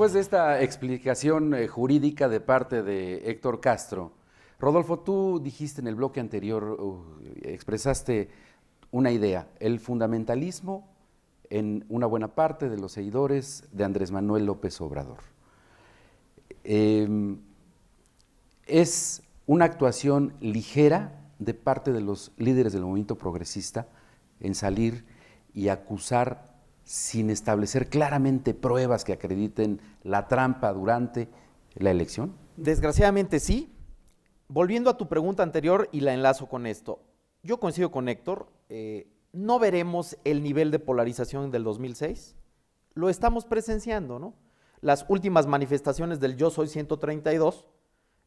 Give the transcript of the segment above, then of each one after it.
después de esta explicación eh, jurídica de parte de Héctor Castro, Rodolfo, tú dijiste en el bloque anterior, uh, expresaste una idea, el fundamentalismo en una buena parte de los seguidores de Andrés Manuel López Obrador. Em, es una actuación ligera de parte de los líderes del movimiento progresista en salir y acusar sin establecer claramente pruebas que acrediten la trampa durante la elección? Desgraciadamente sí. Volviendo a tu pregunta anterior y la enlazo con esto, yo coincido con Héctor, eh, no veremos el nivel de polarización del 2006, lo estamos presenciando, ¿no? Las últimas manifestaciones del Yo Soy 132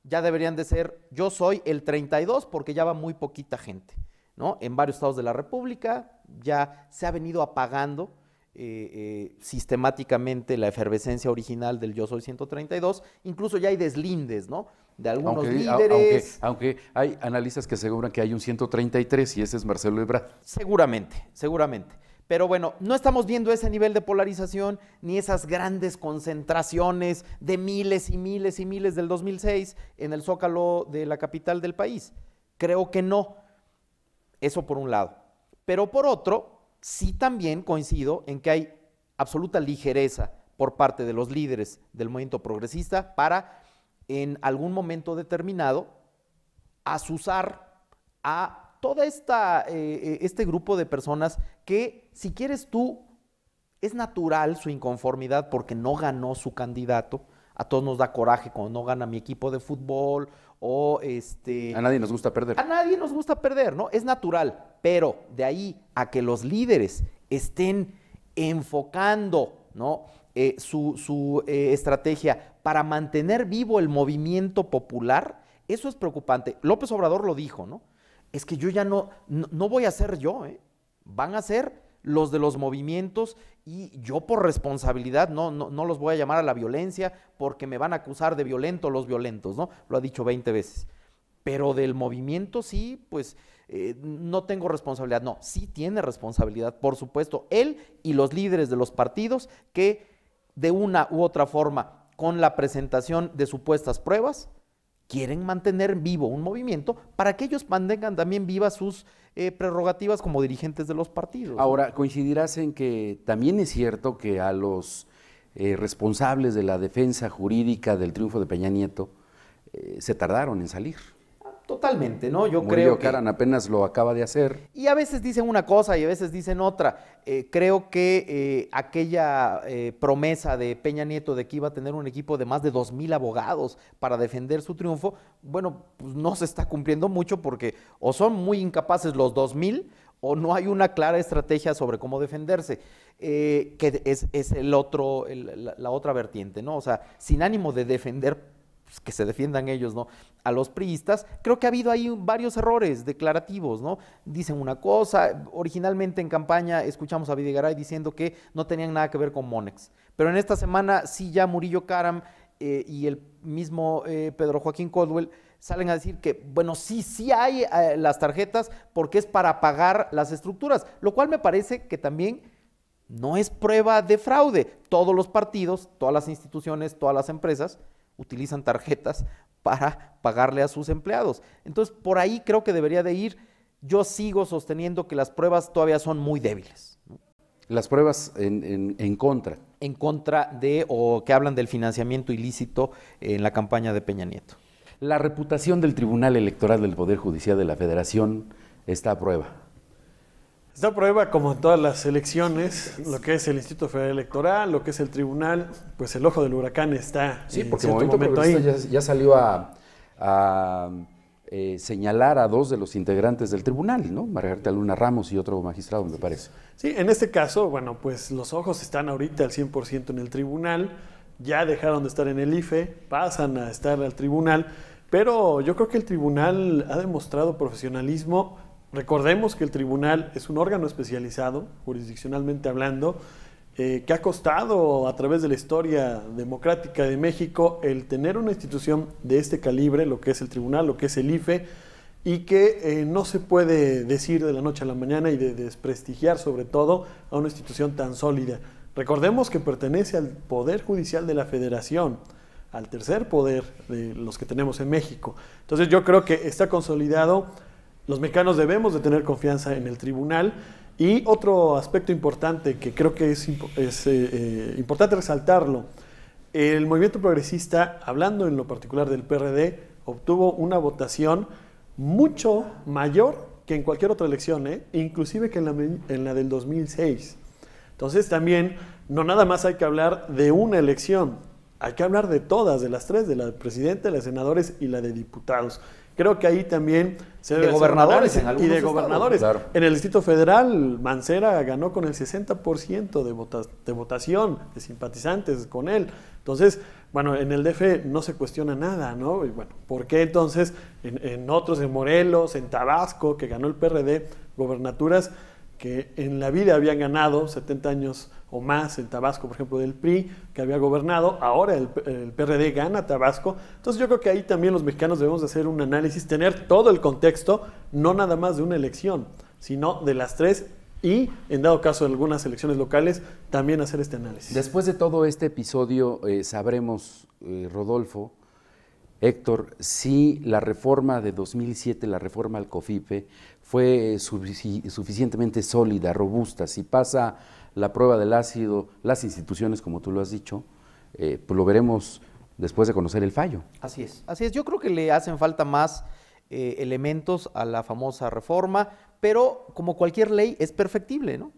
ya deberían de ser Yo Soy el 32 porque ya va muy poquita gente, ¿no? En varios estados de la República ya se ha venido apagando eh, eh, sistemáticamente la efervescencia original del Yo Soy 132. Incluso ya hay deslindes, ¿no? De algunos líderes. aunque, hay analistas que aseguran que hay un 133 y ese es Marcelo Ebrard. Seguramente, seguramente. Pero bueno, no estamos viendo ese nivel de polarización ni esas grandes concentraciones de miles y miles y miles del 2006 en el zócalo de la capital del país. Creo que no. Eso por un lado. Pero por otro, sí también coincido en que hay absoluta ligereza por parte de los líderes del movimiento progresista para en algún momento determinado asusar a todo eh, eh, este grupo de personas que, si quieres tú, es natural su inconformidad porque no ganó su candidato, a todos nos da coraje cuando no gana mi equipo de fútbol o este... A nadie nos gusta perder. A nadie nos gusta perder, ¿no? Es natural, pero de ahí a que los líderes estén enfocando, ¿no? Eh, su, eh, estrategia para mantener vivo el movimiento popular, eso es preocupante. López Obrador lo dijo, ¿no? Es que yo ya no, no, no voy a ser yo, ¿eh? Van a ser los de los movimientos y yo por responsabilidad no, no, no, los voy a llamar a la violencia porque me van a acusar de violento los violentos, ¿no? Lo ha dicho 20 veces. Pero del movimiento sí, pues eh, no tengo responsabilidad. No, sí tiene responsabilidad, por supuesto, él y los líderes de los partidos que de una u otra forma, con la presentación de supuestas pruebas, quieren mantener vivo un movimiento para que ellos mantengan también vivas sus eh, prerrogativas como dirigentes de los partidos. Ahora, coincidirás en que también es cierto que a los eh, responsables de la defensa jurídica del triunfo de Peña Nieto eh, se tardaron en salir. Totalmente, ¿no? Yo creo que. Karan apenas lo acaba de hacer. Y a veces dicen una cosa y a veces dicen otra. Eh, creo que eh, aquella eh, promesa de Peña Nieto de que iba a tener un equipo de más de 2.000 abogados para defender su triunfo, bueno, pues no se está cumpliendo mucho porque o son muy incapaces los 2.000 o no hay una clara estrategia sobre cómo defenderse, que es, es el otro, la, la otra vertiente, ¿no? O sea, sin ánimo de defender pues, que se defiendan ellos, ¿no? A los priistas, creo que ha habido ahí varios errores declarativos, ¿no? Dicen una cosa, originalmente en campaña escuchamos a Videgaray diciendo que no tenían nada que ver con Monex, pero en esta semana sí ya Murillo Karam eh, y el mismo eh, Pedro Joaquín Codwell salen a decir que, bueno, sí, sí hay eh, las tarjetas porque es para pagar las estructuras, lo cual me parece que también no es prueba de fraude. Todos los partidos, todas las instituciones, todas las empresas utilizan tarjetas para pagarle a sus empleados. Entonces, por ahí creo que debería de ir. Yo sigo sosteniendo que las pruebas todavía son muy débiles. Las pruebas en, contra. En contra de, o que hablan del financiamiento ilícito en la campaña de Peña Nieto. La reputación del Tribunal Electoral del Poder Judicial de la Federación está a prueba. Esta prueba, como en todas las elecciones, lo que es el Instituto Federal Electoral, lo que es el tribunal, pues el ojo del huracán está. Sí, porque Ya, salió a, eh, señalar a dos de los integrantes del tribunal, ¿no? Margarita Luna Ramos y otro magistrado, me parece. Sí, en este caso, bueno, pues los ojos están ahorita al 100% en el tribunal, ya dejaron de estar en el IFE, pasan a estar al tribunal, pero yo creo que el tribunal ha demostrado profesionalismo Recordemos que el tribunal es un órgano especializado, jurisdiccionalmente hablando, eh, que ha costado a través de la historia democrática de México el tener una institución de este calibre, lo que es el tribunal, lo que es el IFE, y que eh, no se puede decir de la noche a la mañana y de desprestigiar sobre todo a una institución tan sólida. Recordemos que pertenece al Poder Judicial de la Federación, al tercer poder de los que tenemos en México. Entonces yo creo que está consolidado los mexicanos debemos de tener confianza en el tribunal. Y otro aspecto importante que creo que es, eh, eh, importante resaltarlo, el movimiento progresista, hablando en lo particular del PRD, obtuvo una votación mucho mayor que en cualquier otra elección, ¿eh? inclusive que en la, del 2006. Entonces también no nada más hay que hablar de una elección, hay que hablar de todas, de las tres, de la de presidente, de los senadores y la de diputados. Creo que ahí también se debe de gobernadores y de gobernadores. En el Distrito Federal, Mancera ganó con el 60% de, de votación de simpatizantes con él. Entonces, bueno, en el DF no se cuestiona nada, ¿no? Y bueno, ¿por qué entonces en, en otros, en Morelos, en Tabasco, que ganó el PRD, gobernaturas que en la vida habían ganado 70 años o más el Tabasco, por ejemplo, del PRI, que había gobernado, ahora el, PRD gana Tabasco. Entonces yo creo que ahí también los mexicanos debemos hacer un análisis, tener todo el contexto, no nada más de una elección, sino de las tres y, en dado caso de algunas elecciones locales, también hacer este análisis. Después de todo este episodio, eh, sabremos, eh, Rodolfo, Héctor, si la reforma de 2007, la reforma al COFIPE, fue suficientemente sólida, robusta, si pasa la prueba del ácido, las instituciones, como tú lo has dicho, eh, pues lo veremos después de conocer el fallo. Así es, así es. Yo creo que le hacen falta más eh, elementos a la famosa reforma, pero como cualquier ley es perfectible, ¿no?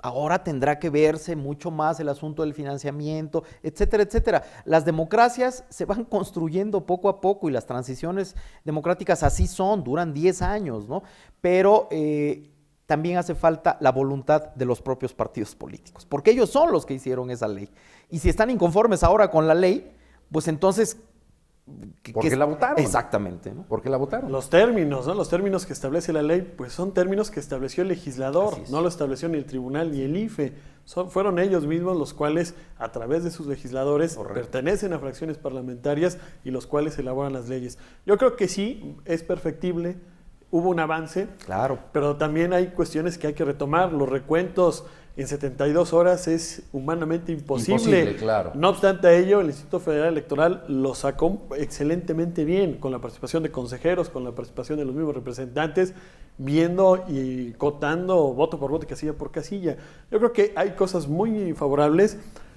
ahora tendrá que verse mucho más el asunto del financiamiento, etcétera, etcétera. Las democracias se van construyendo poco a poco y las transiciones democráticas así son, duran 10 años, ¿no? Pero eh, también hace falta la voluntad de los propios partidos políticos, porque ellos son los que hicieron esa ley. Y si están inconformes ahora con la ley, pues entonces ¿Por porque la votaron. Exactamente. ¿no? Porque la votaron. Los términos, ¿no? Los términos que establece la ley, pues son términos que estableció el legislador, no lo estableció ni el tribunal ni el IFE. fueron ellos mismos los cuales, a través de sus legisladores, pertenecen a fracciones parlamentarias y los cuales elaboran las leyes. Yo creo que sí, es perfectible hubo un avance. Claro. Pero también hay cuestiones que hay que retomar. Los recuentos en 72 horas es humanamente imposible. No obstante ello, el Instituto Federal Electoral lo sacó excelentemente bien, con la participación de consejeros, con la participación de los mismos representantes, viendo y cotando voto por voto, casilla por casilla. Yo creo que hay cosas muy favorables.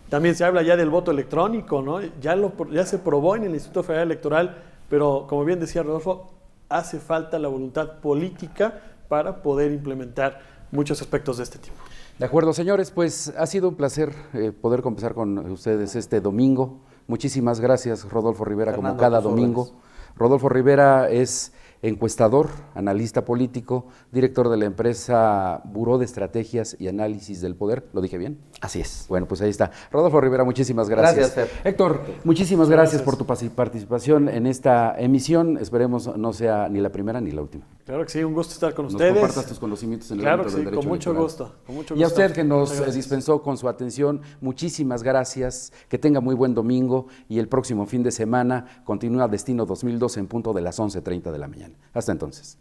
También se habla ya del voto electrónico, ¿no? Ya, lo, ya se probó en el Instituto Federal Electoral, pero como bien decía Rodolfo, hace falta la voluntad política para poder implementar muchos aspectos de este tipo. De acuerdo, señores, pues ha sido un placer eh, poder conversar con ustedes este domingo. Muchísimas gracias, Rodolfo Rivera, como cada domingo. Rodolfo Rivera es encuestador, analista político, director de la empresa Buró de Estrategias y Análisis del Poder. ¿Lo dije bien? Así es. Bueno, pues ahí está. Rodolfo Rivera, muchísimas gracias. Gracias, Héctor, muchísimas gracias por tu participación en esta emisión. Esperemos no sea ni la primera ni la última. Claro que sí, un gusto estar con nos ustedes. Compartas tus conocimientos en el claro que sí, con mucho, gusto, con mucho gusto. Y a usted que nos dispensó con su atención, muchísimas gracias. Que tenga muy buen domingo y el próximo fin de semana continúa Destino 2012 en punto de las 11.30 de la mañana. Hasta entonces.